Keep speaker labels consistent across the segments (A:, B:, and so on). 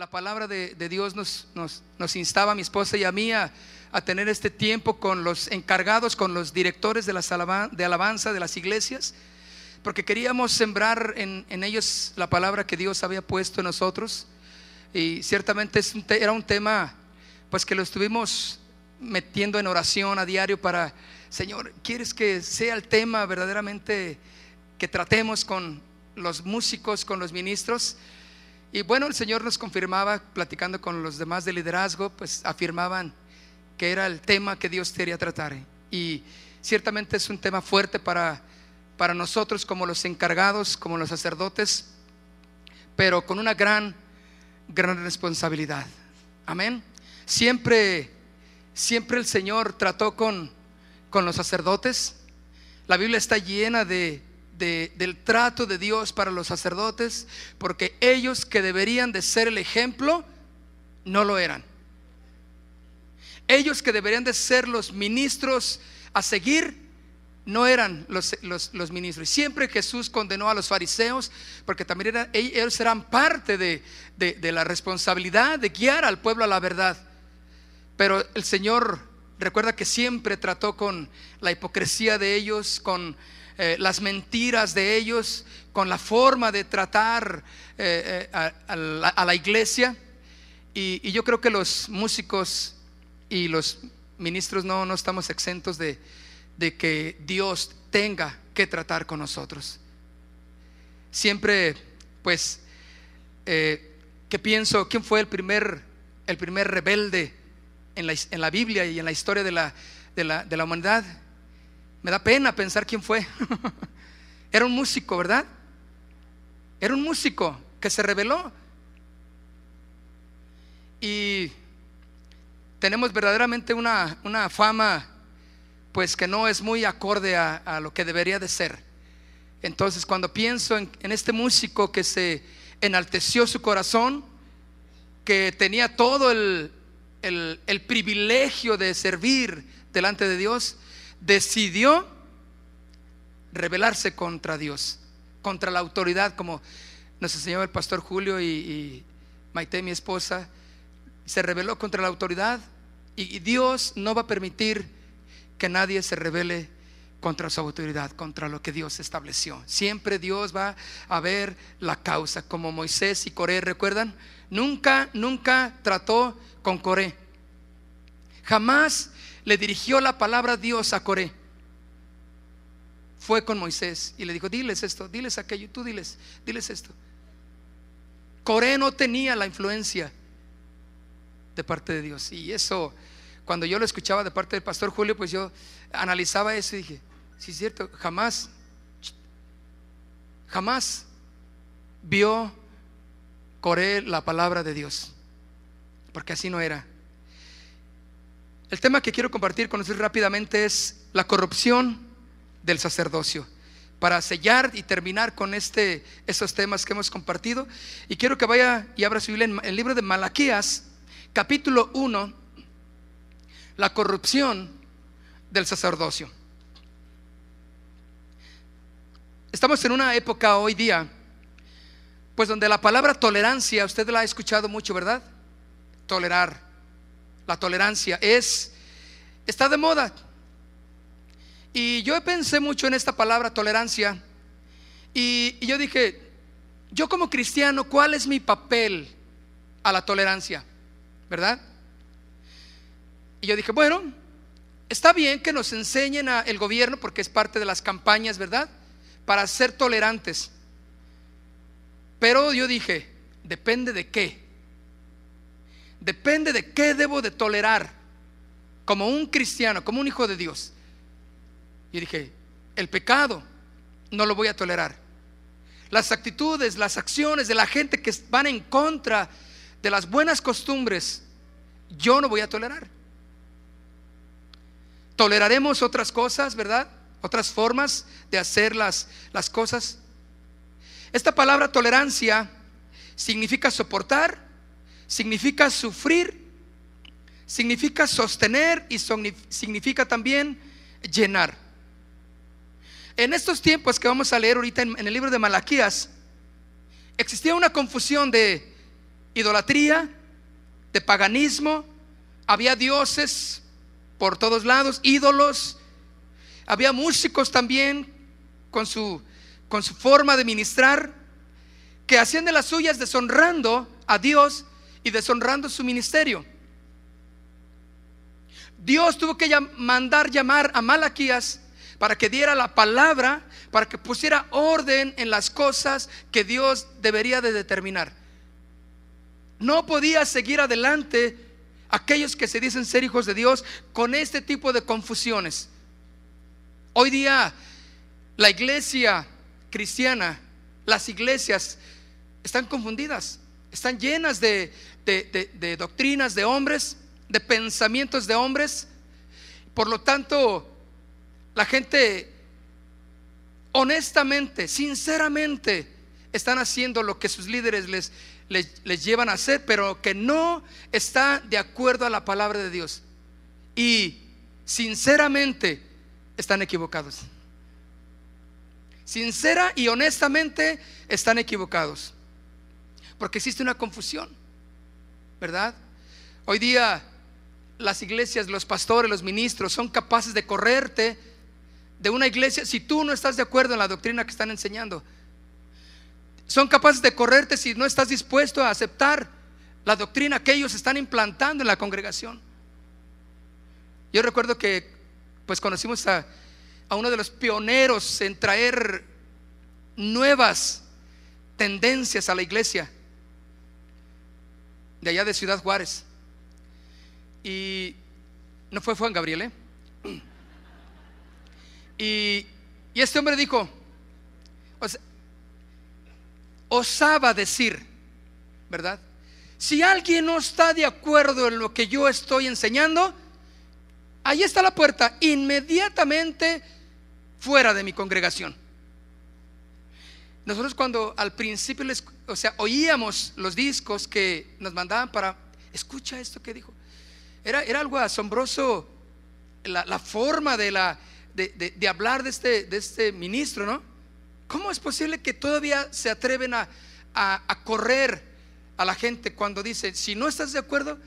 A: La palabra de, Dios nos, instaba a mi esposa y a mí a, tener este tiempo con los encargados, con los directores de, alabanza, de las iglesias, porque queríamos sembrar en, ellos la palabra que Dios había puesto en nosotros. Y ciertamente era un tema pues que lo estuvimos metiendo en oración a diario para, Señor, ¿quieres que sea el tema verdaderamente que tratemos con los músicos, con los ministros? Y bueno, el Señor nos confirmaba, platicando con los demás de liderazgo, pues afirmaban que era el tema que Dios quería tratar. Y ciertamente es un tema fuerte para, para nosotros como los encargados, como los sacerdotes, pero con una gran, gran responsabilidad. Amén. Siempre, siempre el Señor trató con, con los sacerdotes. La Biblia está llena de del trato de Dios para los sacerdotes, porque ellos que deberían de ser el ejemplo, no lo eran. Ellos que deberían de ser los ministros a seguir, no eran los, ministros. Y siempre Jesús condenó a los fariseos porque también eran, e, ellos eran parte de, de, la responsabilidad de guiar al pueblo a la verdad. Pero el Señor recuerda que siempre trató con la hipocresía de ellos, con eh, las mentiras de ellos, con la forma de tratar eh, eh, a, la, iglesia. Y, yo creo que los músicos y los ministros no, no estamos exentos de, que Dios tenga que tratar con nosotros. Siempre, pues, que pienso, ¿quién fue el primer, el primer rebelde en la, Biblia y en la historia de la, de la, de la humanidad? Me da pena pensar quién fue. Era un músico, ¿verdad? Era un músico que se reveló. Y tenemos verdaderamente una, fama, pues que no es muy acorde a, lo que debería de ser. Entonces, cuando pienso en, este músico que se enalteció su corazón, que tenía todo el privilegio de servir delante de Dios, decidió rebelarse contra Dios, contra la autoridad, como Nuestro Señor el pastor Julio y, Maite, mi esposa, se rebeló contra la autoridad y, Dios no va a permitir que nadie se rebele contra su autoridad, contra lo que Dios estableció. Siempre Dios va a ver la causa, como Moisés y Coré, ¿recuerdan? Nunca, nunca trató con Coré. Jamás le dirigió la palabra Dios a Coré. Fue con Moisés y le dijo, diles esto, diles aquello, tú diles, diles esto. Coré no tenía la influencia de parte de Dios. Y eso, cuando yo lo escuchaba de parte del pastor Julio, pues yo analizaba eso y dije, sí es cierto, jamás, jamás vio Coré la palabra de Dios, porque así no era. El tema que quiero compartir con ustedes rápidamente es la corrupción del sacerdocio. Para sellar y terminar con este, estos temas que hemos compartido. Y quiero que vaya y abra su Biblia en el libro de Malaquías, capítulo 1, la corrupción del sacerdocio. Estamos en una época hoy día, pues donde la palabra tolerancia, usted la ha escuchado mucho, ¿verdad? Tolerar la tolerancia es, está de moda. Y yo pensé mucho en esta palabra tolerancia. Y, yo dije, yo como cristiano, ¿cuál es mi papel a la tolerancia? ¿Verdad? Y yo dije, bueno, está bien que nos enseñen a el gobierno, porque es parte de las campañas, ¿verdad? Para ser tolerantes. Pero yo dije, depende de qué depende de qué debo de tolerar como un cristiano, como un hijo de Dios. Y dije, el pecado no lo voy a tolerar. Las actitudes, las acciones de la gente que van en contra de las buenas costumbres, yo no voy a tolerar. Toleraremos otras cosas, ¿verdad? Otras formas de hacer las, las cosas. Esta palabra tolerancia significa soportar, significa sufrir, significa sostener y significa también llenar. En estos tiempos que vamos a leer ahorita en, el libro de Malaquías, existía una confusión de idolatría, de paganismo, había dioses por todos lados, ídolos, había músicos también con su, con su forma de ministrar, que hacían de las suyas deshonrando a Dios y deshonrando su ministerio. Dios tuvo que mandar llamar a Malaquías para que diera la palabra, para que pusiera orden en las cosas que Dios debería de determinar. No podía seguir adelante aquellos que se dicen ser hijos de Dios con este tipo de confusiones. Hoy día la iglesia cristiana, las iglesias están confundidas, están llenas de de, doctrinas de hombres, de pensamientos de hombres. Por lo tanto, la gente honestamente, sinceramente, están haciendo lo que sus líderes les, les, les, llevan a hacer, pero que no está de acuerdo a la palabra de Dios. Y sinceramente, están equivocados. Sincera y honestamente, están equivocados. Porque existe una confusión. ¿verdad? Hoy día las iglesias, los pastores, los ministros son capaces de correrte de una iglesia si tú no estás de acuerdo en la doctrina que están enseñando. Son capaces de correrte si no estás dispuesto a aceptar la doctrina que ellos están implantando en la congregación. Yo recuerdo que pues conocimos a, a uno de los pioneros en traer nuevas tendencias a la iglesia de allá de Ciudad Juárez. Y no fue Juan Gabriel, ¿eh? Y, este hombre dijo, osaba decir, ¿verdad? Si alguien no está de acuerdo en lo que yo estoy enseñando, ahí está la puerta, inmediatamente fuera de mi congregación. Nosotros cuando al principio les o sea, oíamos los discos que nos mandaban para, escucha esto que dijo. Era, era algo asombroso la, forma de, la, de, hablar de este, de este ministro, ¿no? ¿Cómo es posible que todavía se atreven a, a correr a la gente cuando dice si no estás de acuerdo,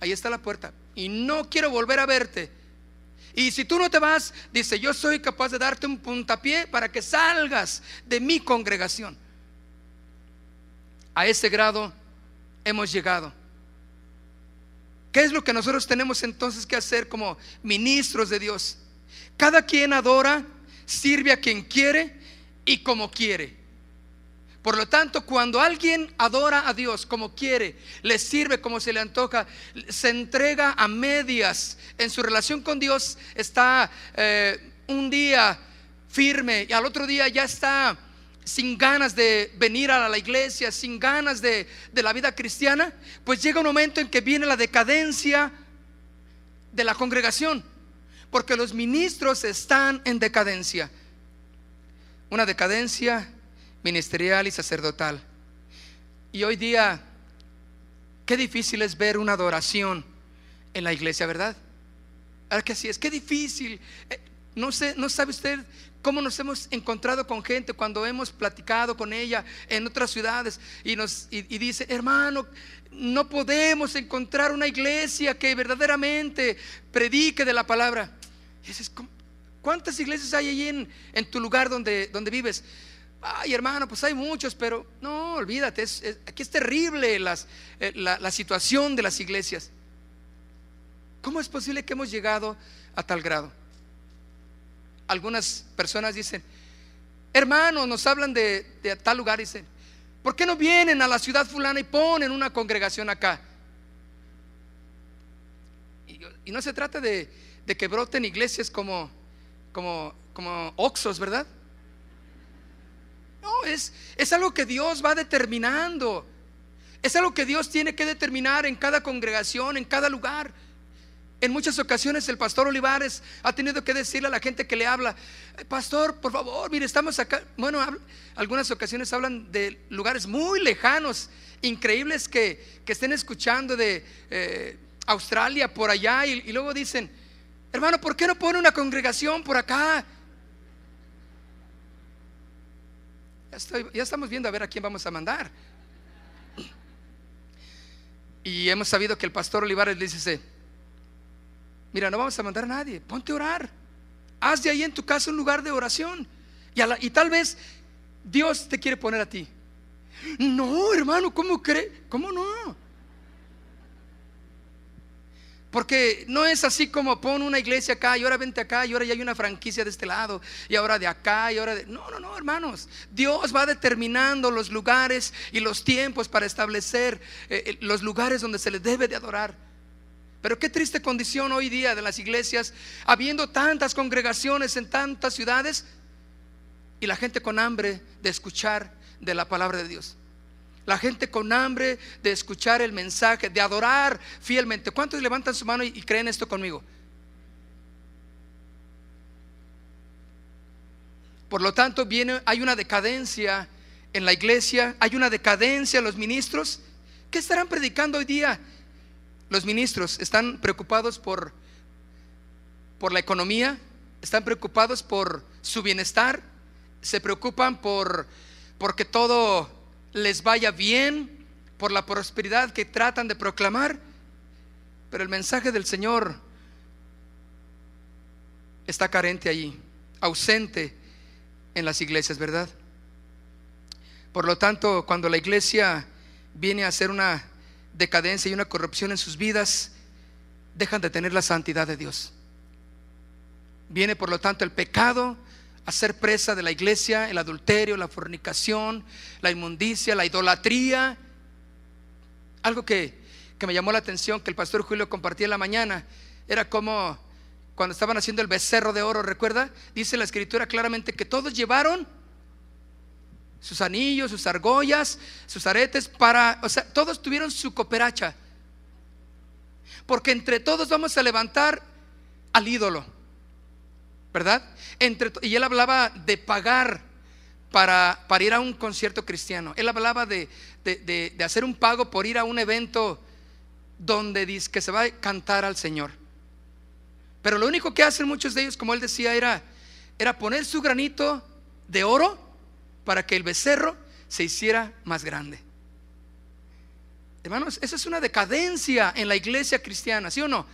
A: ahí está la puerta y no quiero volver a verte? Y si tú no te vas, dice, yo soy capaz de darte un puntapié para que salgas de mi congregación. A ese grado hemos llegado. ¿Qué es lo que nosotros tenemos entonces que hacer como ministros de Dios? Cada quien adora, sirve a quien quiere y como quiere. Por lo tanto, cuando alguien adora a Dios como quiere, le sirve como se le antoja, se entrega a medias en su relación con Dios, está eh, un día firme y al otro día ya está sin ganas de venir a la iglesia, sin ganas de, la vida cristiana, pues llega un momento en que viene la decadencia de la congregación, porque los ministros están en decadencia, una decadencia ministerial y sacerdotal. Y hoy día, qué difícil es ver una adoración en la iglesia, ¿verdad? Ahora que así es, qué difícil. Eh, no sé, no sabe usted cómo nos hemos encontrado con gente cuando hemos platicado con ella en otras ciudades y nos y, dice, hermano, no podemos encontrar una iglesia que verdaderamente predique de la palabra. ¿cuántas iglesias hay allí en, tu lugar donde, donde vives? Ay, hermano, pues hay muchos, pero no, olvídate, aquí es terrible eh, la situación de las iglesias. ¿Cómo es posible que hemos llegado a tal grado? algunas personas dicen, hermanos, nos hablan de, tal lugar, dicen, ¿por qué no vienen a la ciudad fulana y ponen una congregación acá? Y, no se trata de, de, que broten iglesias como, como, como oxos, ¿verdad? No, es, es algo que Dios va determinando. Es algo que Dios tiene que determinar en cada congregación, en cada lugar. En muchas ocasiones el pastor Olivares ha tenido que decirle a la gente que le habla, pastor, por favor, mire, estamos acá. Bueno, algunas ocasiones hablan de lugares muy lejanos, increíbles que, estén escuchando de eh, Australia por allá y, luego dicen, hermano, ¿por qué no pone una congregación por acá? Ya, ya, estamos viendo a ver a quién vamos a mandar. Y hemos sabido que el pastor Olivares le dice, Mira, no vamos a mandar a nadie, ponte a orar. Haz de ahí en tu casa un lugar de oración. Y, tal vez Dios te quiere poner a ti. No, hermano, ¿cómo cree? ¿Cómo no? Porque no es así como pon una iglesia acá y ahora vente acá y ahora ya hay una franquicia de este lado y ahora de acá y ahora de... No, no, no, hermanos. Dios va determinando los lugares y los tiempos para establecer eh, eh, los lugares donde se le debe de adorar. Pero qué triste condición hoy día de las iglesias, habiendo tantas congregaciones en tantas ciudades y la gente con hambre de escuchar de la palabra de Dios. La gente con hambre de escuchar el mensaje, de adorar fielmente. ¿Cuántos levantan su mano y, creen esto conmigo? Por lo tanto, viene, hay una decadencia en la iglesia, hay una decadencia en los ministros. ¿Qué estarán predicando hoy día? Los ministros están preocupados por, por la economía, están preocupados por su bienestar, se preocupan por porque todo les vaya bien, por la prosperidad que tratan de proclamar. Pero el mensaje del Señor está carente allí, ausente en las iglesias, ¿verdad? Por lo tanto, cuando la iglesia viene a hacer una decadencia y una corrupción en sus vidas, dejan de tener la santidad de Dios. Viene por lo tanto el pecado a ser presa de la iglesia, el adulterio, la fornicación, la inmundicia, la idolatría. Algo que, que me llamó la atención que el pastor Julio compartía en la mañana era como cuando estaban haciendo el becerro de oro, ¿recuerda? Dice la escritura claramente que todos llevaron sus anillos, sus argollas, sus aretes, para, o sea, todos tuvieron su cooperacha. Porque entre todos vamos a levantar al ídolo, ¿verdad? Entre, y él hablaba de pagar para, para ir a un concierto cristiano. Él hablaba de, hacer un pago por ir a un evento donde dice que se va a cantar al Señor. Pero lo único que hacen muchos de ellos, como él decía, era, era poner su granito de oro para que el becerro se hiciera más grande. Hermanos, esa es una decadencia en la iglesia cristiana, ¿sí o no?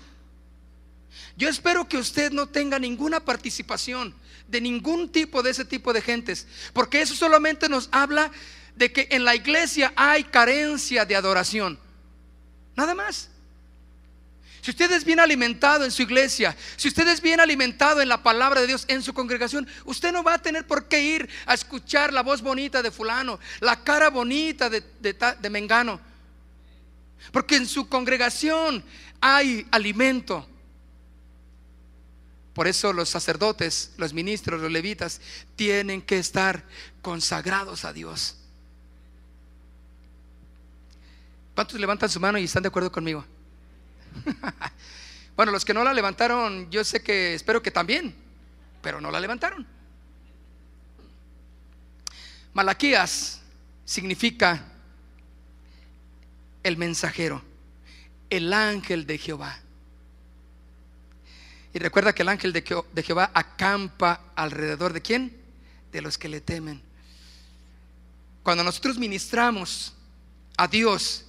A: Yo espero que usted no tenga ninguna participación de ningún tipo de ese tipo de gentes, porque eso solamente nos habla de que en la iglesia hay carencia de adoración. Nada más. Si usted es bien alimentado en su iglesia, si usted es bien alimentado en la palabra de Dios en su congregación, usted no va a tener por qué ir a escuchar la voz bonita de fulano, la cara bonita de, de Mengano. Porque en su congregación hay alimento. Por eso los sacerdotes, los ministros, los levitas tienen que estar consagrados a Dios. ¿Cuántos levantan su mano y están de acuerdo conmigo? bueno, los que no la levantaron, yo sé que espero que también, pero no la levantaron. Malaquías significa el mensajero, el ángel de Jehová. Y recuerda que el ángel de Jehová acampa alrededor de quién? De los que le temen. Cuando nosotros ministramos a Dios,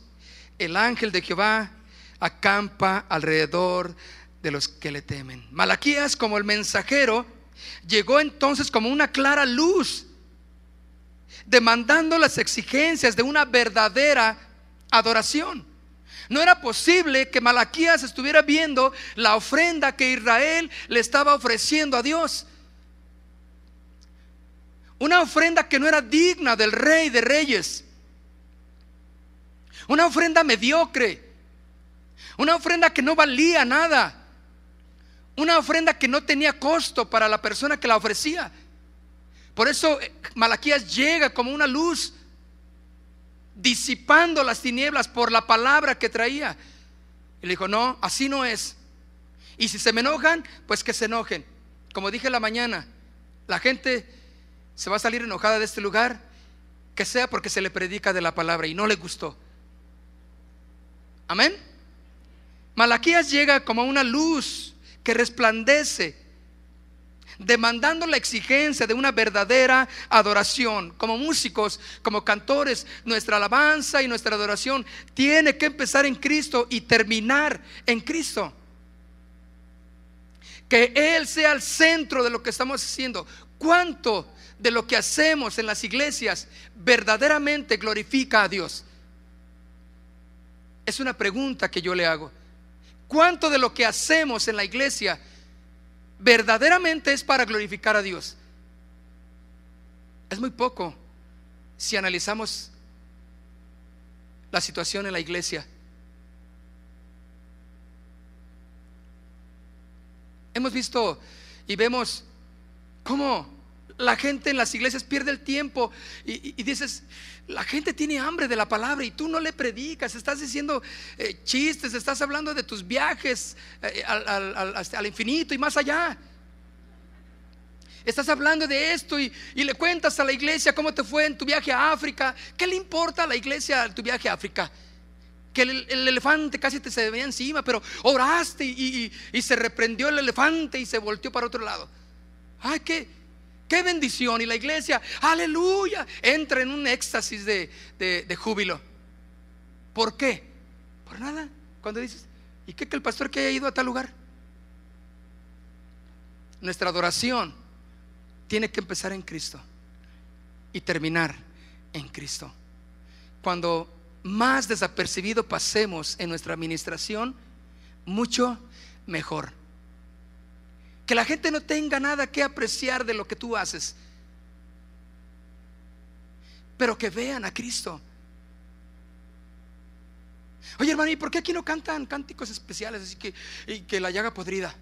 A: el ángel de Jehová acampa alrededor de los que le temen. Malaquías, como el mensajero, llegó entonces como una clara luz, demandando las exigencias de una verdadera adoración. No era posible que Malaquías estuviera viendo la ofrenda que Israel le estaba ofreciendo a Dios. Una ofrenda que no era digna del rey de reyes. Una ofrenda mediocre. Una ofrenda que no valía nada. Una ofrenda que no tenía costo para la persona que la ofrecía. Por eso eh, Malaquías llega como una luz, disipando las tinieblas por la palabra que traía. Y le dijo, no, así no es. Y si se me enojan, pues que se enojen. Como dije la mañana, la gente se va a salir enojada de este lugar, que sea porque se le predica de la palabra y no le gustó. Amén. Malaquías llega como una luz que resplandece, demandando la exigencia de una verdadera adoración. Como músicos, como cantores, nuestra alabanza y nuestra adoración tiene que empezar en Cristo y terminar en Cristo. Que Él sea el centro de lo que estamos haciendo. ¿Cuánto de lo que hacemos en las iglesias verdaderamente glorifica a Dios? Es una pregunta que yo le hago. ¿Cuánto de lo que hacemos en la iglesia verdaderamente es para glorificar a Dios? Es muy poco si analizamos la situación en la iglesia. Hemos visto y vemos cómo la gente en las iglesias pierde el tiempo y, dices, la gente tiene hambre de la palabra y tú no le predicas, estás diciendo eh, chistes, estás hablando de tus viajes eh, al, infinito y más allá. Estás hablando de esto y, le cuentas a la iglesia cómo te fue en tu viaje a África. ¿Qué le importa a la iglesia tu viaje a África? Que el, elefante casi te se veía encima, pero oraste y se reprendió el elefante y se volteó para otro lado. qué Qué bendición. Y la iglesia, aleluya, entra en un éxtasis de, júbilo. ¿Por qué? Por nada. Cuando dices, ¿y qué que el pastor que haya ido a tal lugar? Nuestra adoración tiene que empezar en Cristo y terminar en Cristo. Cuando más desapercibido pasemos en nuestra administración, mucho mejor. Que la gente no tenga nada que apreciar de lo que tú haces. Pero que vean a Cristo. Oye, hermano, ¿y por qué aquí no cantan cánticos especiales así que, y que la llaga podrida?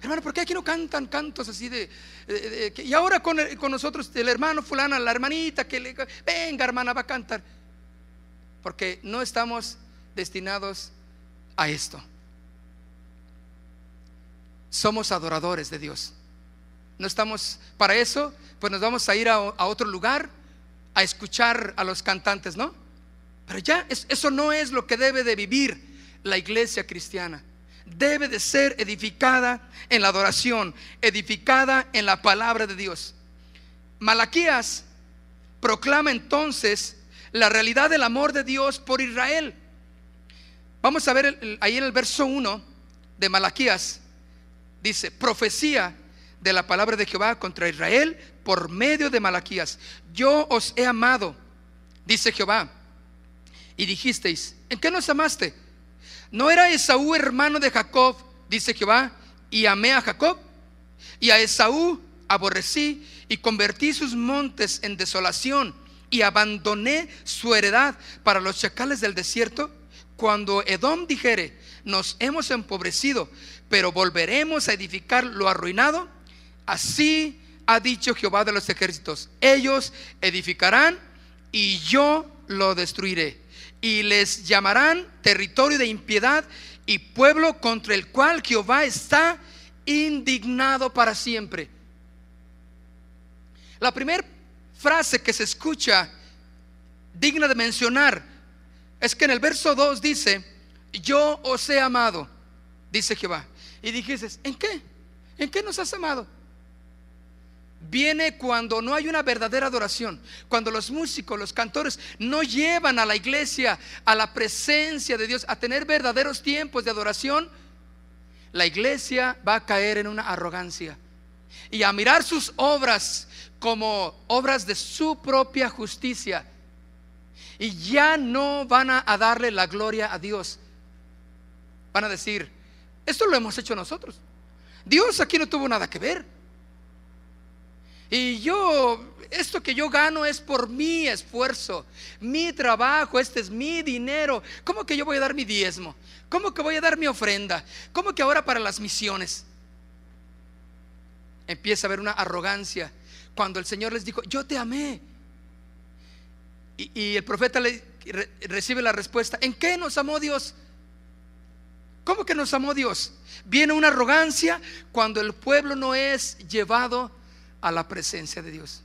A: Hermano, ¿por qué aquí no cantan cantos así de... y ahora con, eh, con, nosotros, el hermano fulana, la hermanita, que le... Venga, hermana, va a cantar. Porque no estamos destinados a esto somos adoradores de Dios. No estamos para eso, pues nos vamos a ir a, otro lugar a escuchar a los cantantes, ¿no? Pero ya eso no es lo que debe de vivir la iglesia cristiana. Debe de ser edificada en la adoración, edificada en la palabra de Dios. Malaquías proclama entonces la realidad del amor de Dios por Israel. Vamos a ver ahí en el verso 1 de Malaquías dice, profecía de la palabra de Jehová contra Israel por medio de Malaquías. Yo os he amado, dice Jehová. Y dijisteis, ¿en qué nos amaste? ¿No era Esaú hermano de Jacob, dice Jehová, y amé a Jacob? Y a Esaú aborrecí y convertí sus montes en desolación y abandoné su heredad para los chacales del desierto cuando Edom dijere, nos hemos empobrecido, pero volveremos a edificar lo arruinado, así ha dicho Jehová de los ejércitos, ellos edificarán y yo lo destruiré. Y les llamarán territorio de impiedad y pueblo contra el cual Jehová está indignado para siempre. La primera frase que se escucha digna de mencionar es que en el verso 2 dice, yo os he amado, dice Jehová. Y dijiste, ¿en qué? ¿En qué nos has amado? Viene cuando no hay una verdadera adoración, cuando los músicos, los cantores no llevan a la iglesia, a la presencia de Dios, a tener verdaderos tiempos de adoración, la iglesia va a caer en una arrogancia y a mirar sus obras como obras de su propia justicia y ya no van a darle la gloria a Dios. Van a decir, esto lo hemos hecho nosotros. Dios aquí no tuvo nada que ver. Y yo, esto que yo gano es por mi esfuerzo, mi trabajo, este es mi dinero. ¿Cómo que yo voy a dar mi diezmo? ¿Cómo que voy a dar mi ofrenda? ¿Cómo que ahora para las misiones? Empieza a haber una arrogancia cuando el Señor les dijo, yo te amé, y, el profeta le, recibe la respuesta, ¿en qué nos amó Dios? ¿Cómo que nos amó Dios? Viene una arrogancia cuando el pueblo no es llevado a la presencia de Dios.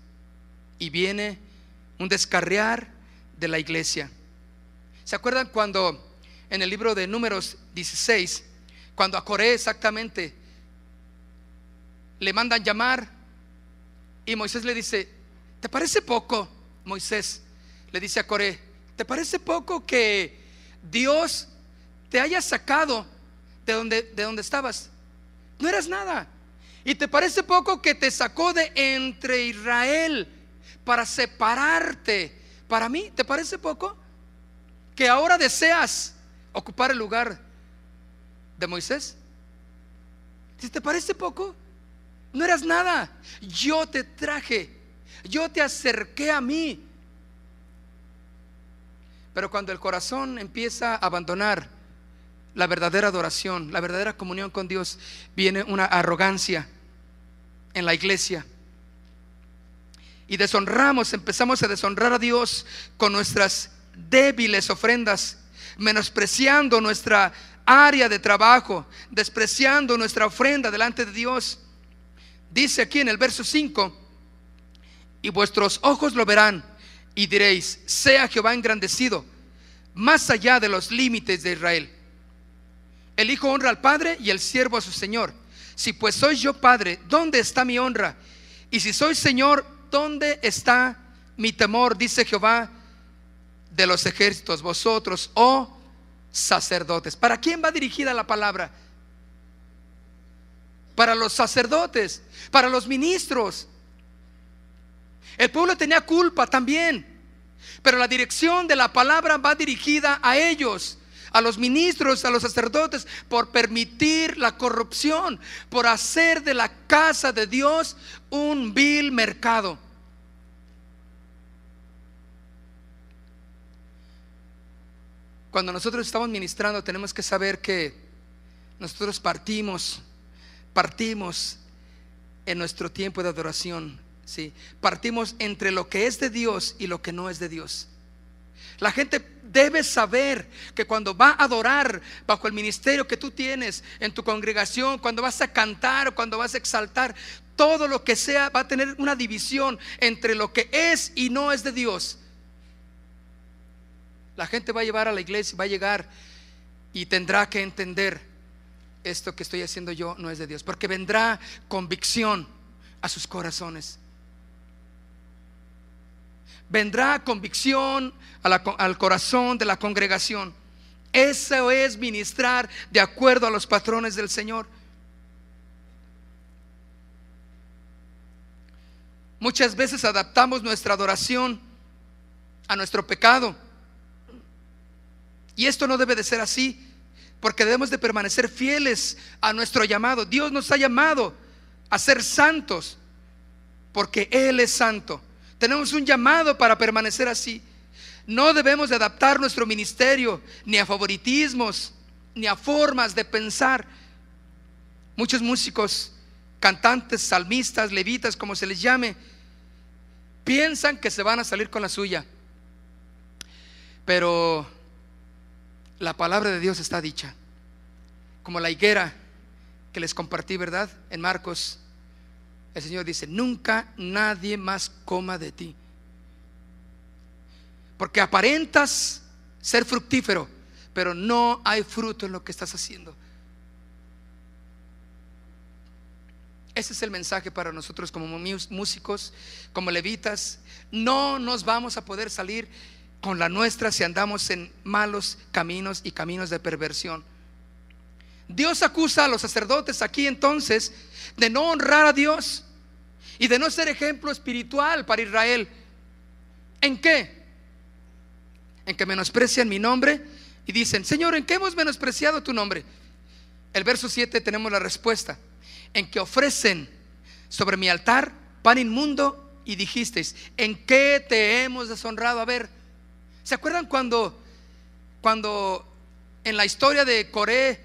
A: Y viene un descarriar de la iglesia. ¿Se acuerdan cuando en el libro de números 16, cuando a Coré exactamente le mandan llamar y Moisés le dice, ¿te parece poco, Moisés? le dice a Coré, ¿te parece poco que Dios te haya sacado de donde, de donde estabas? No eras nada. ¿Y te parece poco que te sacó de entre Israel para separarte? Para mí, ¿te parece poco que ahora deseas ocupar el lugar de Moisés? Si te parece poco, no eras nada. Yo te traje, yo te acerqué a mí pero cuando el corazón empieza a abandonar la verdadera adoración, la verdadera comunión con Dios, viene una arrogancia en la iglesia. Y deshonramos, empezamos a deshonrar a Dios con nuestras débiles ofrendas, menospreciando nuestra área de trabajo, despreciando nuestra ofrenda delante de Dios. Dice aquí en el verso 5, y vuestros ojos lo verán y diréis, sea Jehová engrandecido, más allá de los límites de Israel. El Hijo honra al Padre y el siervo a su Señor. Si pues soy yo Padre, ¿dónde está mi honra? Y si soy Señor, ¿dónde está mi temor? Dice Jehová de los ejércitos, vosotros, oh sacerdotes. ¿Para quién va dirigida la palabra? Para los sacerdotes, para los ministros, el pueblo tenía culpa también, pero la dirección de la palabra va dirigida a ellos, a los ministros, a los sacerdotes, por permitir la corrupción, por hacer de la casa de Dios un vil mercado. Cuando nosotros estamos ministrando tenemos que saber que nosotros partimos, partimos en nuestro tiempo de adoración ¿sí? Partimos entre lo que es de Dios y lo que no es de Dios. La gente debe saber que cuando va a adorar bajo el ministerio que tú tienes en tu congregación, cuando vas a cantar, cuando vas a exaltar, todo lo que sea va a tener una división entre lo que es y no es de Dios. La gente va a llevar a la iglesia, va a llegar y tendrá que entender esto que estoy haciendo yo no es de Dios, porque vendrá convicción a sus corazones vendrá convicción al corazón de la congregación. Eso es ministrar de acuerdo a los patrones del Señor. Muchas veces adaptamos nuestra adoración a nuestro pecado. Y esto no debe de ser así, porque debemos de permanecer fieles a nuestro llamado. Dios nos ha llamado a ser santos, porque Él es santo. Tenemos un llamado para permanecer así. No debemos adaptar nuestro ministerio ni a favoritismos, ni a formas de pensar. Muchos músicos, cantantes, salmistas, levitas, como se les llame, piensan que se van a salir con la suya. Pero la palabra de Dios está dicha, como la higuera que les compartí, ¿verdad? En Marcos el Señor dice, nunca nadie más coma de ti. Porque aparentas ser fructífero, pero no hay fruto en lo que estás haciendo. Ese es el mensaje para nosotros como músicos, como levitas. No nos vamos a poder salir con la nuestra si andamos en malos caminos y caminos de perversión. Dios acusa a los sacerdotes aquí entonces de no honrar a Dios y de no ser ejemplo espiritual para Israel. ¿En qué? En que menosprecian mi nombre y dicen, Señor, ¿en qué hemos menospreciado tu nombre? El verso 7 tenemos la respuesta. En que ofrecen sobre mi altar pan inmundo y dijisteis, ¿en qué te hemos deshonrado? A ver, ¿se acuerdan cuando, cuando en la historia de Coré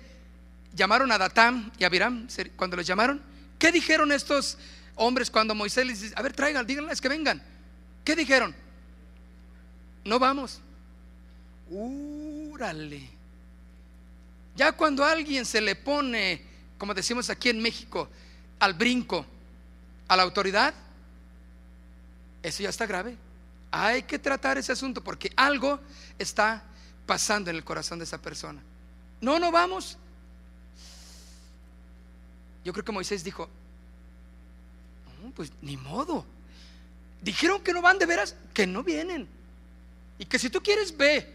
A: llamaron a Datán y a Biram, cuando los llamaron? ¿Qué dijeron estos hombres cuando Moisés les dice, a ver, traigan, díganles que vengan. ¿Qué dijeron? No vamos. Úrale. Ya cuando alguien se le pone, como decimos aquí en México, al brinco a la autoridad, eso ya está grave. Hay que tratar ese asunto porque algo está pasando en el corazón de esa persona. No, no vamos. Yo creo que Moisés dijo, pues ni modo. Dijeron que no van de veras, que no vienen. Y que si tú quieres, ve.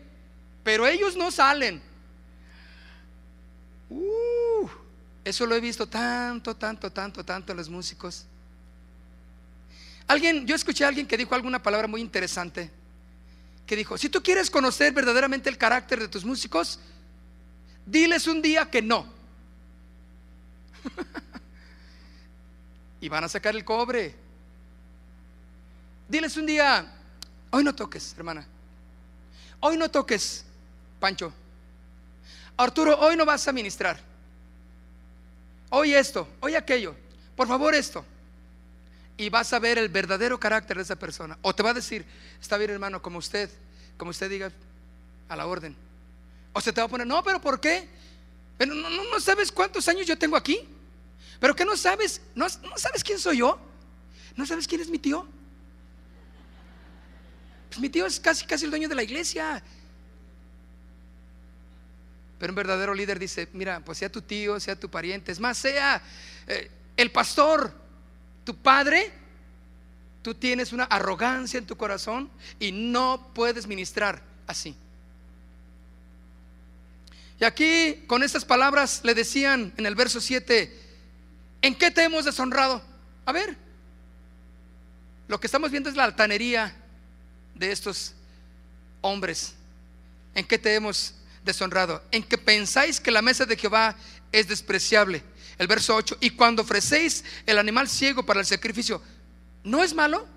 A: Pero ellos no salen. Uh, eso lo he visto tanto, tanto, tanto, tanto en los músicos. Alguien, yo escuché a alguien que dijo alguna palabra muy interesante. Que dijo: Si tú quieres conocer verdaderamente el carácter de tus músicos, diles un día que no. y van a sacar el cobre. Diles un día, hoy no toques, hermana. Hoy no toques, Pancho. Arturo, hoy no vas a ministrar. Hoy esto, hoy aquello. Por favor esto. Y vas a ver el verdadero carácter de esa persona. O te va a decir, está bien hermano, como usted, como usted diga, a la orden. O se te va a poner, no, pero ¿por qué? Pero no, sabes cuántos años yo tengo aquí. ¿Pero que no sabes? ¿No, sabes quién soy yo? ¿No sabes quién es mi tío? Pues mi tío es casi, casi el dueño de la iglesia. Pero un verdadero líder dice, mira, pues sea tu tío, sea tu pariente, es más, sea eh, el pastor, tu padre, tú tienes una arrogancia en tu corazón y no puedes ministrar así. Y aquí con estas palabras le decían en el verso 7, ¿En qué te hemos deshonrado? A ver, lo que estamos viendo es la altanería de estos hombres. ¿En qué te hemos deshonrado? En que pensáis que la mesa de Jehová es despreciable. El verso 8, y cuando ofrecéis el animal ciego para el sacrificio, ¿no es malo?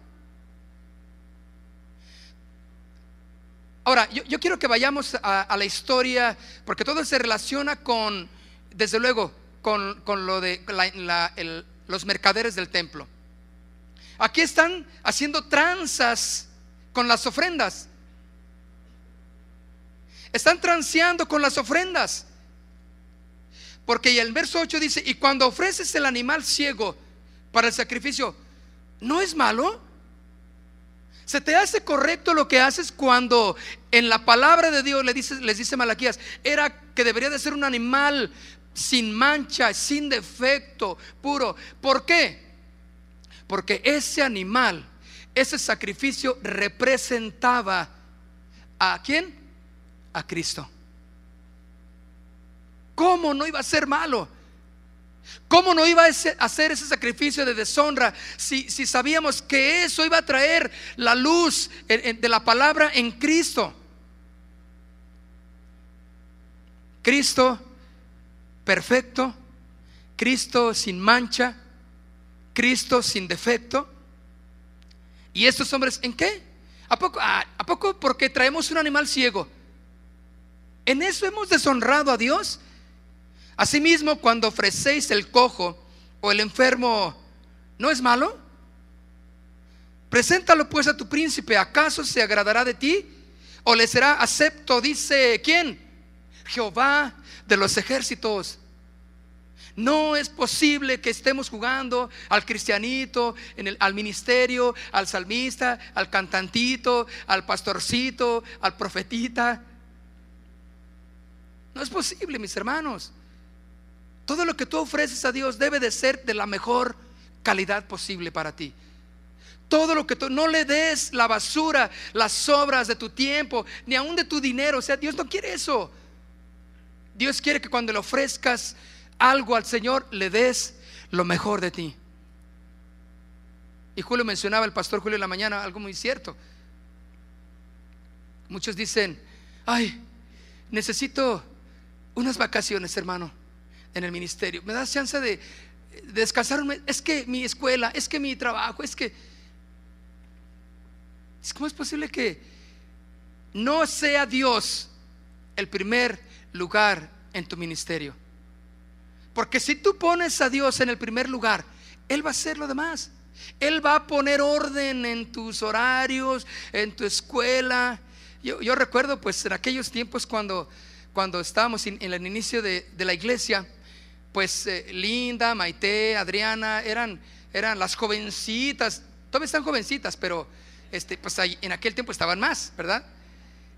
A: Ahora, yo, quiero que vayamos a la historia, porque todo se relaciona con, desde luego, con, lo de los mercaderes del templo. Aquí están haciendo tranzas con las ofrendas. Están transeando con las ofrendas. Porque el verso 8 dice, y cuando ofreces el animal ciego para el sacrificio, ¿no es malo? ¿Se te hace correcto lo que haces cuando en la palabra de Dios les dice Malaquías, era que debería de ser un animal sin mancha, sin defecto, puro. ¿Por qué? Porque ese animal, ese sacrificio representaba a quién? A Cristo. ¿Cómo no iba a ser malo? ¿Cómo no iba a hacer ese sacrificio de deshonra si, si sabíamos que eso iba a traer la luz eh, eh, de la palabra en Cristo? Cristo perfecto, Cristo sin mancha, Cristo sin defecto. ¿Y estos hombres en qué? ¿A poco, a, poco porque traemos un animal ciego? ¿En eso hemos deshonrado a Dios? Asimismo, cuando ofrecéis el cojo o el enfermo, ¿no es malo? Preséntalo pues a tu príncipe, ¿acaso se agradará de ti? ¿O le será acepto? Dice, ¿quién? Jehová de los ejércitos. No es posible que estemos jugando al cristianito, en al ministerio, al salmista, al cantantito, al pastorcito, al profetita. No es posible, mis hermanos. Todo lo que tú ofreces a Dios debe de ser de la mejor calidad posible para ti. Todo lo que tú, no le des la basura, las obras de tu tiempo, ni aún de tu dinero. O sea, Dios no quiere eso. Dios quiere que cuando le ofrezcas algo al Señor, le des lo mejor de ti. Y Julio mencionaba, el pastor Julio en la mañana, algo muy cierto. Muchos dicen, ay, necesito unas vacaciones, hermano, en el ministerio. ¿Me das chance de, descansar Es que mi escuela, es que mi trabajo, es que... ¿Cómo es posible que no sea Dios el primer lugar en tu ministerio? Porque si tú pones a Dios en el primer lugar, Él va a hacer lo demás. Él va a poner orden en tus horarios, en tu escuela. Yo, recuerdo pues en aquellos tiempos cuando, cuando estábamos en, el inicio de, la iglesia, pues eh, Linda, Maite, Adriana, eran, eran las jovencitas, todavía están jovencitas, pero este, pues ahí, en aquel tiempo estaban más, ¿verdad?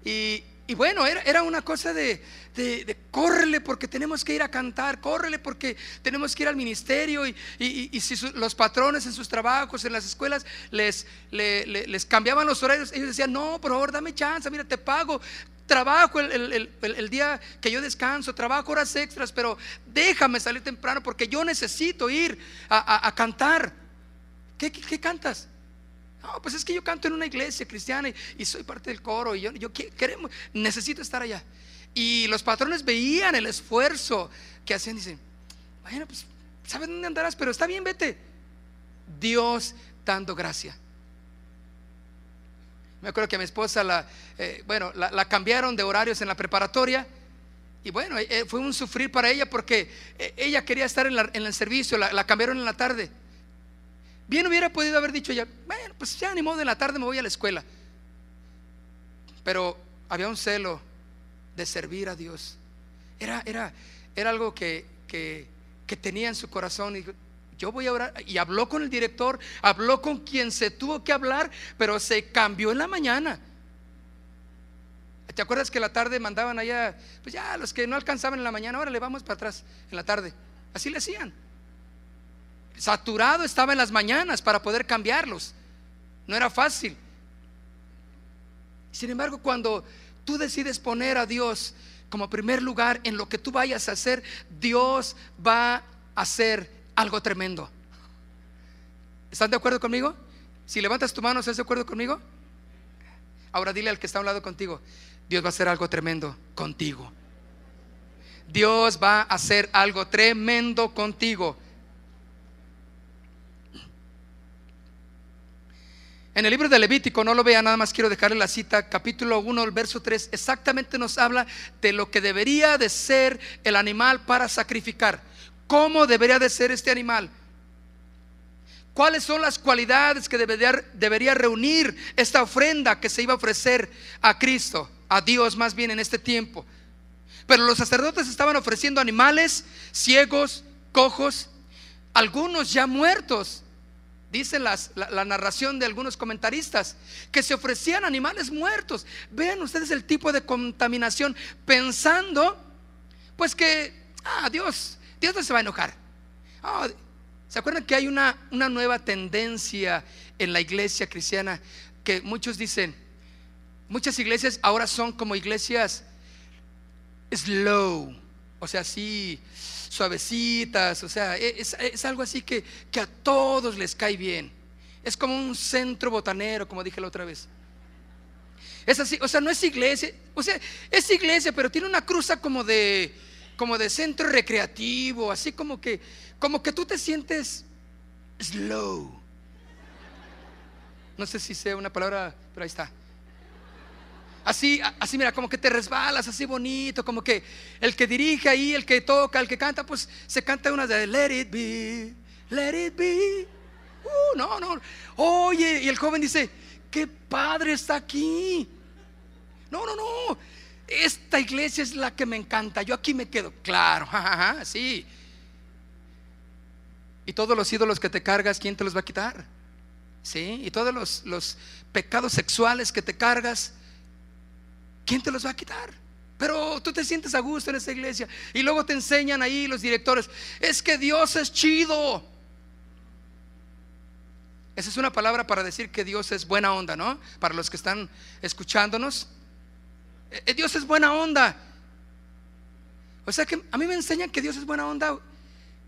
A: Y, y bueno, era, era una cosa de, de, córrele porque tenemos que ir a cantar, córrele porque tenemos que ir al ministerio y, si los patrones en sus trabajos, en las escuelas, les, les cambiaban los horarios, ellos decían, no, por favor, dame chance, mira, te pago, trabajo el, día que yo descanso, trabajo horas extras, pero déjame salir temprano porque yo necesito ir a, cantar. qué cantas? No, pues es que yo canto en una iglesia cristiana y, soy parte del coro y yo, queremos, necesito estar allá. Y los patrones veían el esfuerzo que hacían y dicen, bueno, pues sabes dónde andarás, pero está bien, vete. Dios dando gracia. Me acuerdo que a mi esposa la, eh, bueno, la, cambiaron de horarios en la preparatoria. Y bueno, eh, fue un sufrir para ella porque eh, ella quería estar en, el servicio, la cambiaron en la tarde. Bien hubiera podido haber dicho ya, bueno, pues ya ni modo, en la tarde me voy a la escuela. Pero había un celo de servir a Dios. Era, era, era algo que, que, que tenía en su corazón. Y yo voy a orar. Y habló con el director, habló con quien se tuvo que hablar, pero se cambió en la mañana. ¿Te acuerdas que la tarde mandaban allá? Pues ya, los que no alcanzaban en la mañana, ahora le vamos para atrás en la tarde. Así le hacían saturado estaba en las mañanas para poder cambiarlos. No era fácil. Sin embargo, cuando tú decides poner a Dios como primer lugar en lo que tú vayas a hacer, Dios va a hacer algo tremendo. ¿Están de acuerdo conmigo? Si levantas tu mano, ¿estás de acuerdo conmigo? Ahora dile al que está a un lado contigo, Dios va a hacer algo tremendo contigo. Dios va a hacer algo tremendo contigo. En el libro de Levítico, no lo vea, nada más quiero dejarle la cita, capítulo 1, el verso 3, exactamente nos habla de lo que debería de ser el animal para sacrificar. ¿Cómo debería de ser este animal? ¿Cuáles son las cualidades que debería reunir esta ofrenda que se iba a ofrecer a Cristo, a Dios más bien en este tiempo? Pero los sacerdotes estaban ofreciendo animales ciegos, cojos, algunos ya muertos dice la, narración de algunos comentaristas, que se ofrecían animales muertos. Vean ustedes el tipo de contaminación, pensando, pues que, ah, Dios, Dios no se va a enojar. Ah, ¿Se acuerdan que hay una, una nueva tendencia en la iglesia cristiana que muchos dicen, muchas iglesias ahora son como iglesias slow, o sea, sí suavecitas, o sea, e, es, algo así que, que a todos les cae bien. Es como un centro botanero, como dije la otra vez. Es así, o sea, no es iglesia, o sea, es iglesia, pero tiene una cruza como de como de centro recreativo, así como que como que tú te sientes slow. No sé si sea una palabra, pero ahí está. Así, así, mira, como que te resbalas, así bonito, como que el que dirige ahí, el que toca, el que canta, pues se canta una de Let it be, let it be. Uh, no, no. Oye, y el joven dice, qué padre está aquí. No, no, no. Esta iglesia es la que me encanta. Yo aquí me quedo. Claro, jajaja, sí. Y todos los ídolos que te cargas, ¿quién te los va a quitar? Sí. Y todos los, los pecados sexuales que te cargas ¿quién te los va a quitar? Pero tú te sientes a gusto en esa iglesia. Y luego te enseñan ahí los directores, es que Dios es chido. Esa es una palabra para decir que Dios es buena onda, ¿no? Para los que están escuchándonos. Eh, eh, Dios es buena onda. O sea que a mí me enseñan que Dios es buena onda.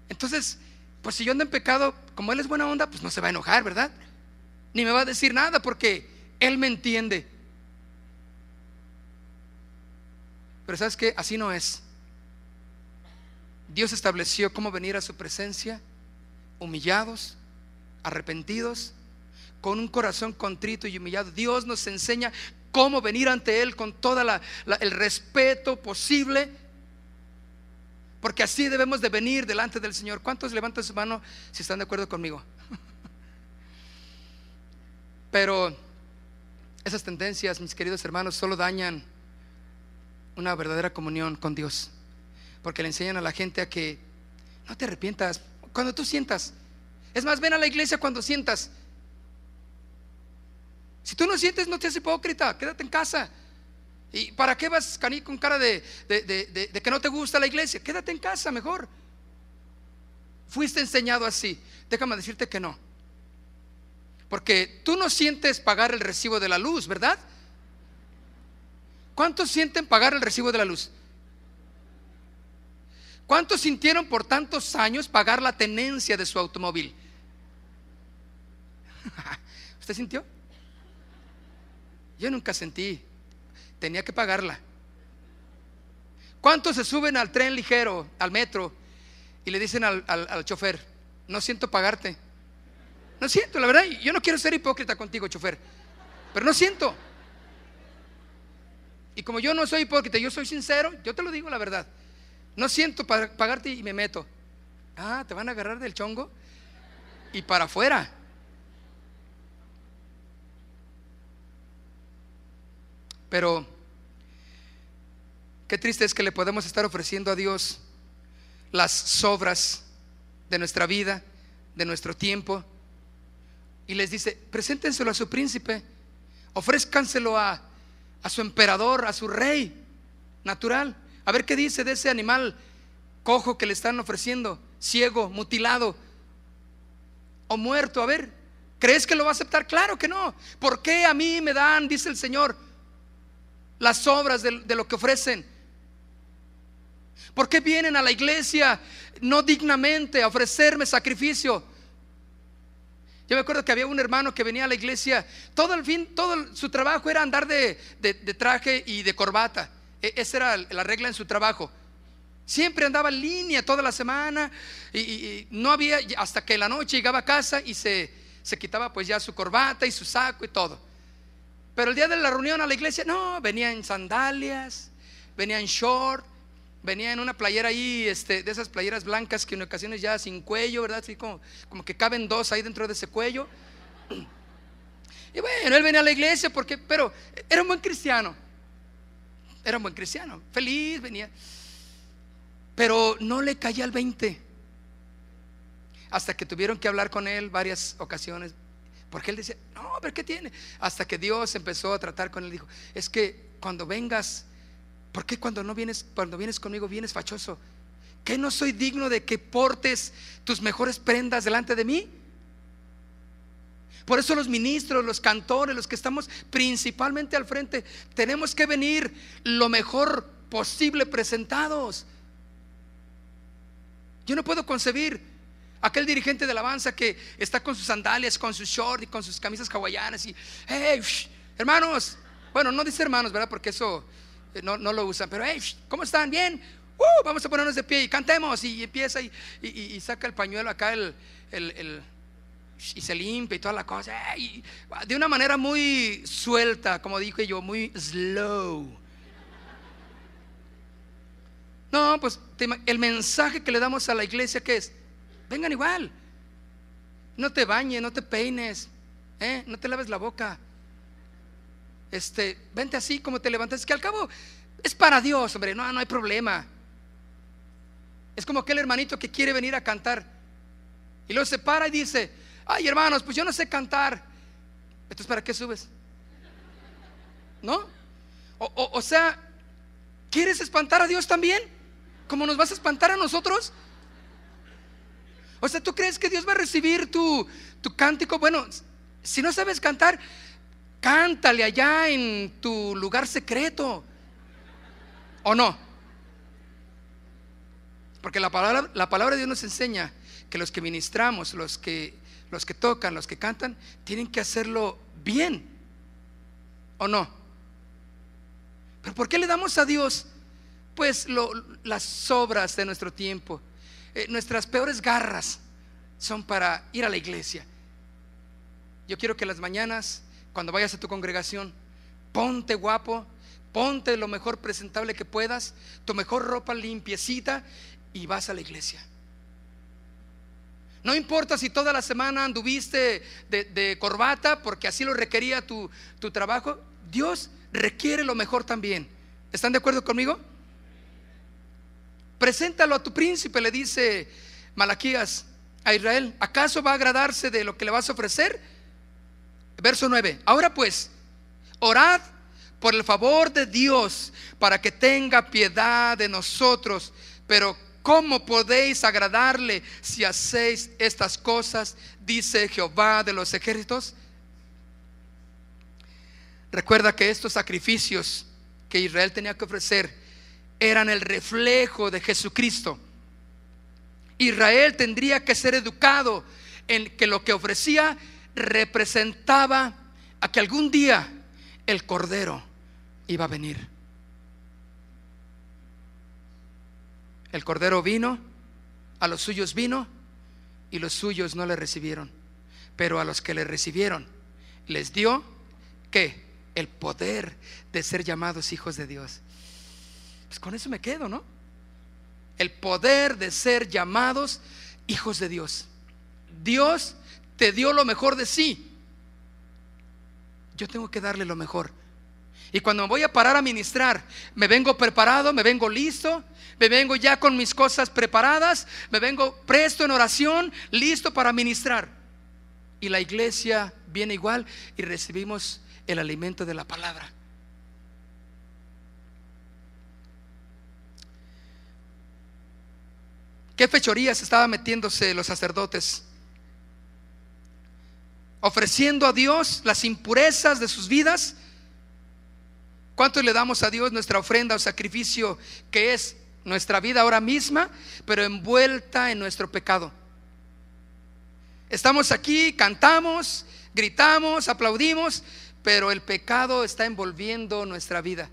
A: Entonces, pues si yo ando en pecado, como Él es buena onda, pues no se va a enojar, ¿verdad? Ni me va a decir nada porque Él me entiende. Pero sabes que así no es. Dios estableció cómo venir a su presencia, humillados, arrepentidos, con un corazón contrito y humillado. Dios nos enseña cómo venir ante Él con todo el respeto posible, porque así debemos de venir delante del Señor. ¿Cuántos levantan su mano si están de acuerdo conmigo? Pero esas tendencias, mis queridos hermanos, solo dañan una verdadera comunión con Dios. Porque le enseñan a la gente a que no te arrepientas cuando tú sientas. Es más, ven a la iglesia cuando sientas. Si tú no sientes, no te haces hipócrita, quédate en casa. ¿Y para qué vas con cara de, de, que no te gusta la iglesia? Quédate en casa mejor. Fuiste enseñado así. Déjame decirte que no. Porque tú no sientes pagar el recibo de la luz, ¿verdad? ¿Cuántos sienten pagar el recibo de la luz? ¿Cuántos sintieron por tantos años pagar la tenencia de su automóvil? ¿Usted sintió? Yo nunca sentí. Tenía que pagarla. ¿Cuántos se suben al tren ligero, al metro, y le dicen al, al chofer, no siento pagarte? No siento, la verdad, yo no quiero ser hipócrita contigo, chofer, pero no siento. Y como yo no soy hipócrita, yo soy sincero, yo te lo digo la verdad. No siento pagarte y me meto. Ah, te van a agarrar del chongo y para afuera. Pero qué triste es que le podemos estar ofreciendo a Dios las sobras de nuestra vida, de nuestro tiempo. Y les dice, preséntenselo a su príncipe, ofrézcanselo a a su emperador, a su rey natural. A ver qué dice de ese animal cojo que le están ofreciendo, ciego, mutilado o muerto. A ver, ¿crees que lo va a aceptar? Claro que no. ¿Por qué a mí me dan, dice el Señor, las obras de, lo que ofrecen? ¿Por qué vienen a la iglesia no dignamente a ofrecerme sacrificio? Yo me acuerdo que había un hermano que venía a la iglesia, todo el fin, todo su trabajo era andar de, traje y de corbata. E, esa era la regla en su trabajo. Siempre andaba en línea toda la semana y, no había, hasta que en la noche llegaba a casa y se, se quitaba pues ya su corbata y su saco y todo. Pero el día de la reunión a la iglesia, no, venía en sandalias, venía en short, venía en una playera ahí, este, de esas playeras blancas que en ocasiones ya sin cuello, ¿verdad? Así como, como que caben dos ahí dentro de ese cuello. Y bueno, él venía a la iglesia porque, pero era un buen cristiano. Era un buen cristiano, feliz, venía. Pero no le caía al 20. Hasta que tuvieron que hablar con él varias ocasiones. Porque él decía, no, pero ¿qué tiene? Hasta que Dios empezó a tratar con él. Dijo, es que cuando vengas ¿Por qué cuando no vienes, cuando vienes conmigo vienes fachoso? ¿Que no soy digno de que portes tus mejores prendas delante de mí? Por eso los ministros, los cantores, los que estamos principalmente al frente, tenemos que venir lo mejor posible presentados. Yo no puedo concebir aquel dirigente de alabanza que está con sus sandalias, con su shorts y con sus camisas hawaianas y, hey, hermanos, bueno, no dice hermanos, ¿verdad? Porque eso no, no lo usan, pero hey, ¿cómo están? ¿Bien? Uh, vamos a ponernos de pie y cantemos. Y, empieza y, saca el pañuelo acá, el, y se limpia y toda la cosa. de una manera muy suelta, como dije yo, muy slow. No, pues el mensaje que le damos a la iglesia que es, vengan igual, no te bañes, no te peines, ¿eh? no te laves la boca, este, vente así como te levantas, que al cabo es para Dios, hombre, no, no hay problema. Es como aquel hermanito que quiere venir a cantar y luego se para y dice, ay hermanos, pues yo no sé cantar. Entonces, ¿para qué subes? ¿No? O, sea, ¿quieres espantar a Dios también? ¿Cómo nos vas a espantar a nosotros? O sea, ¿tú crees que Dios va a recibir tu, tu cántico? Bueno, si no sabes cantar, Cántale allá en tu lugar secreto. ¿O no? Porque la palabra, la palabra de Dios nos enseña que los que ministramos, los que, los que tocan, los que cantan, tienen que hacerlo bien. ¿O no? Pero ¿por qué le damos a Dios pues las obras de nuestro tiempo? Eh, nuestras peores garras son para ir a la iglesia. Yo quiero que las mañanas cuando vayas a tu congregación. Ponte guapo, ponte lo mejor presentable que puedas, tu mejor ropa limpiecita y vas a la iglesia. No importa si toda la semana anduviste de, corbata porque así lo requería tu, tu trabajo, Dios requiere lo mejor también. ¿Están de acuerdo conmigo? Preséntalo a tu príncipe, le dice Malaquías a Israel. ¿Acaso va a agradarse de lo que le vas a ofrecer? Verso 9. Ahora pues, orad por el favor de Dios para que tenga piedad de nosotros. Pero ¿cómo podéis agradarle si hacéis estas cosas? Dice Jehová de los ejércitos. Recuerda que estos sacrificios que Israel tenía que ofrecer eran el reflejo de Jesucristo. Israel tendría que ser educado en que lo que ofrecía representaba a que algún día el Cordero iba a venir. El Cordero vino, a los suyos vino, y los suyos no le recibieron. Pero a los que le recibieron, les dio que el poder de ser llamados hijos de Dios. Pues con eso me quedo, ¿no? El poder de ser llamados hijos de Dios. Dios te dio lo mejor de sí. Yo tengo que darle lo mejor. Y cuando me voy a parar a ministrar, me vengo preparado, me vengo listo, me vengo ya con mis cosas preparadas, me vengo presto en oración, listo para ministrar. Y la iglesia viene igual y recibimos el alimento de la palabra. ¿Qué fechorías estaban metiéndose los sacerdotes ofreciendo a Dios las impurezas de sus vidas? ¿Cuánto le damos a Dios nuestra ofrenda o sacrificio que es nuestra vida ahora misma, pero envuelta en nuestro pecado? Estamos aquí, cantamos, gritamos, aplaudimos, pero el pecado está envolviendo nuestra vida.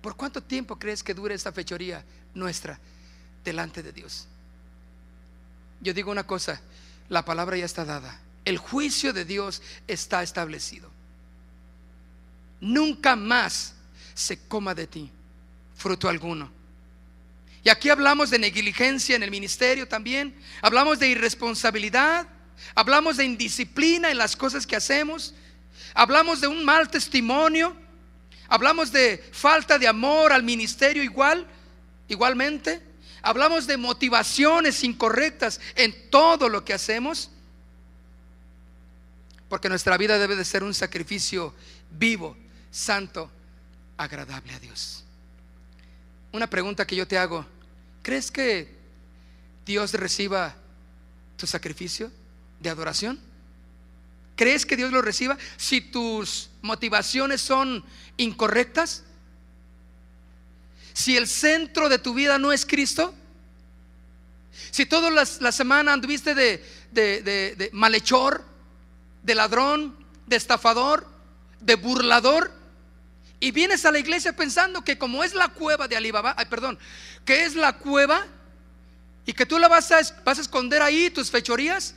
A: ¿Por cuánto tiempo crees que dure esta fechoría nuestra delante de Dios? Yo digo una cosa, la palabra ya está dada. El juicio de Dios está establecido. Nunca más se coma de ti fruto alguno. Y aquí hablamos de negligencia en el ministerio también, hablamos de irresponsabilidad, hablamos de indisciplina en las cosas que hacemos, hablamos de un mal testimonio, hablamos de falta de amor al ministerio igual, igualmente, hablamos de motivaciones incorrectas en todo lo que hacemos. Porque nuestra vida debe de ser un sacrificio vivo, santo, agradable a Dios. Una pregunta que yo te hago, ¿crees que Dios reciba tu sacrificio de adoración? ¿Crees que Dios lo reciba si tus motivaciones son incorrectas? Si el centro de tu vida no es Cristo? Si todas la, semanas semana anduviste de, de, de malhechor, de ladrón, de estafador, de burlador. Y vienes a la iglesia pensando que como es la cueva de Alibaba, ay, perdón, que es la cueva y que tú la vas a, vas a esconder ahí tus fechorías,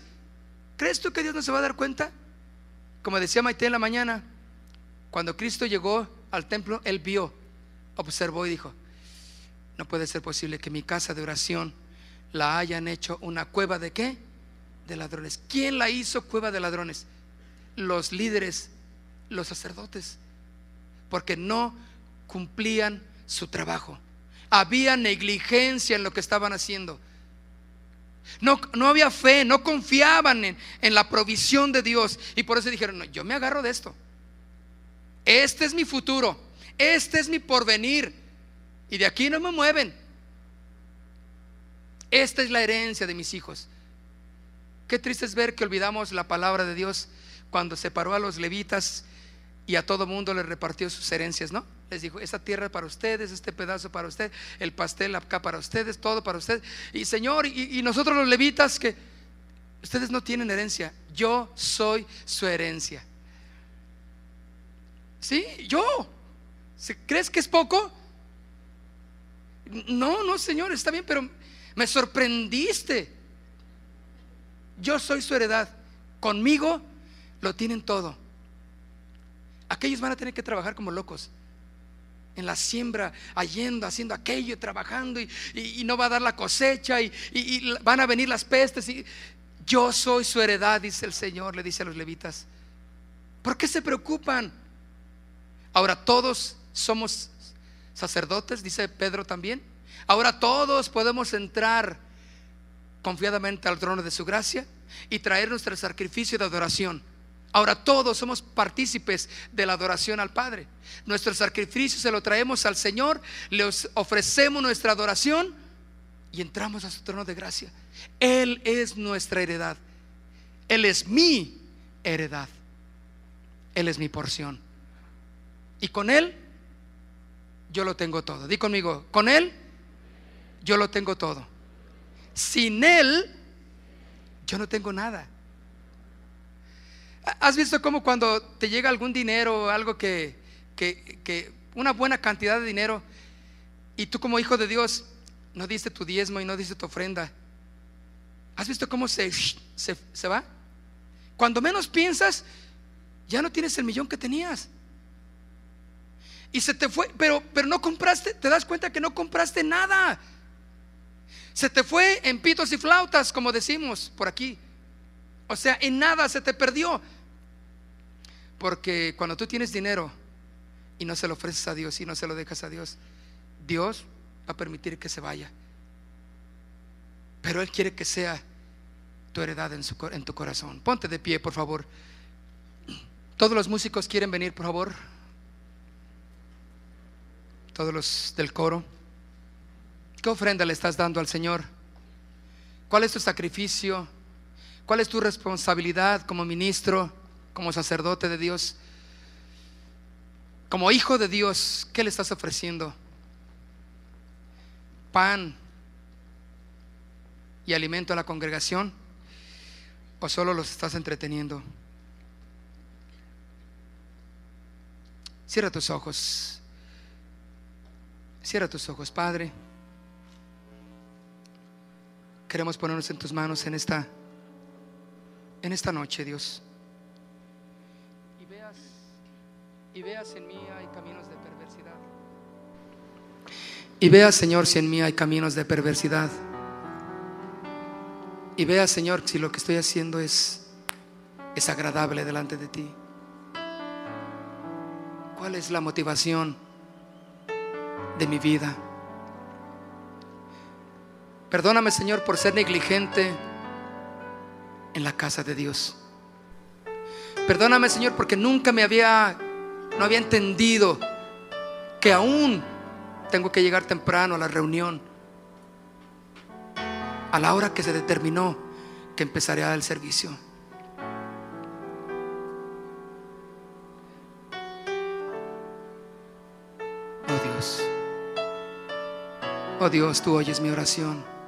A: ¿crees tú que Dios no se va a dar cuenta? Como decía Maite en la mañana, cuando Cristo llegó al templo, él vio, observó y dijo, no puede ser posible que mi casa de oración la hayan hecho una cueva de qué? De ladrones. ¿Quién la hizo cueva de ladrones? los líderes, los sacerdotes, porque no cumplían su trabajo. Había negligencia en lo que estaban haciendo. No, había fe, no confiaban en, la provisión de Dios. Y por eso dijeron, yo me agarro de esto. Este es mi futuro, este es mi porvenir. Y de aquí no me mueven. Esta es la herencia de mis hijos. Qué triste es ver que olvidamos la palabra de Dios cuando separó a los levitas y a todo mundo les repartió sus herencias, ¿no? Les dijo, esta tierra para ustedes, este pedazo para ustedes el pastel acá para ustedes, todo para ustedes. Y Señor, y, y nosotros los levitas que ustedes no tienen herencia, yo soy su herencia. ¿Sí? Yo. ¿Crees que es poco? No, no, Señor, está bien, pero me sorprendiste. Yo soy su heredad. Conmigo lo tienen todo. Aquellos van a tener que trabajar como locos. En la siembra, yendo, haciendo aquello, trabajando y, no va a dar la cosecha y, van a venir las pestes. Y yo soy su heredad, dice el Señor, le dice a los levitas. ¿Por qué se preocupan? Ahora todos somos sacerdotes, dice Pedro también. Ahora todos podemos entrar confiadamente al trono de su gracia y traer nuestro sacrificio de adoración. Ahora todos somos partícipes de la adoración al Padre. Nuestro sacrificio se lo traemos al Señor, le ofrecemos nuestra adoración y entramos a su trono de gracia. Él es nuestra heredad. Él es mi heredad. Él es mi porción. Y con Él yo lo tengo todo. Di conmigo, con Él yo lo tengo todo. Sin Él yo no tengo nada. ¿Has visto cómo cuando te llega algún dinero, algo que, que, que, una buena cantidad de dinero, y tú como hijo de Dios no diste tu diezmo y no diste tu ofrenda? ¿Has visto cómo se, se, se va? Cuando menos piensas, ya no tienes el millón que tenías. Y se te fue, pero, pero no compraste, te das cuenta que no compraste nada. Se te fue en pitos y flautas, como decimos por aquí. O sea, en nada se te perdió. Porque cuando tú tienes dinero y no se lo ofreces a Dios y no se lo dejas a Dios, Dios va a permitir que se vaya. Pero Él quiere que sea tu heredad en, su, en tu corazón. Ponte de pie, por favor. Todos los músicos quieren venir, por favor. Todos los del coro. ¿Qué ofrenda le estás dando al Señor? ¿Cuál es tu sacrificio? ¿Cuál es tu responsabilidad como ministro, como sacerdote de Dios? Como hijo de Dios, ¿qué le estás ofreciendo? ¿Pan y alimento a la congregación? ¿O solo los estás entreteniendo? Cierra tus ojos. Cierra tus ojos, Padre. Queremos ponernos en tus manos en esta en esta noche, Dios. Y veas, y veas en mí hay caminos de perversidad. Y veas, Señor, si en mí hay caminos de perversidad. Y veas, Señor, si lo que estoy haciendo es, es agradable delante de ti. ¿Cuál es la motivación de mi vida? Perdóname, Señor, por ser negligente en la casa de Dios. Perdóname, Señor, porque nunca me había, no había entendido que aún tengo que llegar temprano a la reunión, a la hora que se determinó que empezaría el servicio. Oh Dios, oh Dios, tú oyes mi oración.